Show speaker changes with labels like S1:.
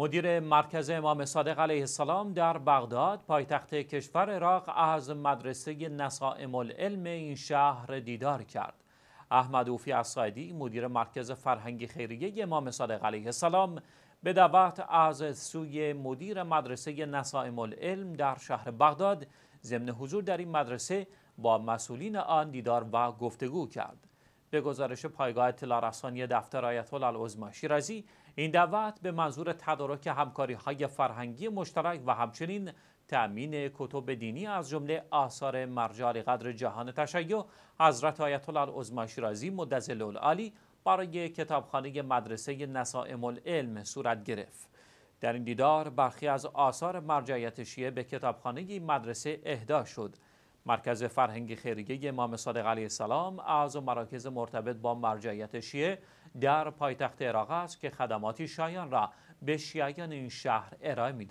S1: مدیر مرکز امام صادق علیه السلام در بغداد پایتخت کشور عراق از مدرسه نصائم العلم این شهر دیدار کرد. احمد اوفی اسایدی مدیر مرکز فرهنگی خیریه امام صادق علیه السلام به دعوت از سوی مدیر مدرسه نصائم العلم در شهر بغداد ضمن حضور در این مدرسه با مسئولین آن دیدار و گفتگو کرد. به گزارش پایگاه اطلاع رسانی دفتر آیت الله العظما شیرازی این دعوت به منظور تدارک همکاری های فرهنگی مشترک و همچنین تأمین کتب دینی از جمله آثار مرجع قدر جهان تشیع حضرت آیت الله العظما شیرازی مدظل العالی برای کتابخانه مدرسه نسائم العلم صورت گرفت در این دیدار برخی از آثار مرجعیت شیعه به کتابخانه مدرسه اهدا شد مرکز فرهنگ خیریه امام صادق علیه السلام از مراکز مرتبط با مرجعیت شیعه در پایتخت عراق است که خدماتی شایان را به شیعیان این شهر ارائه می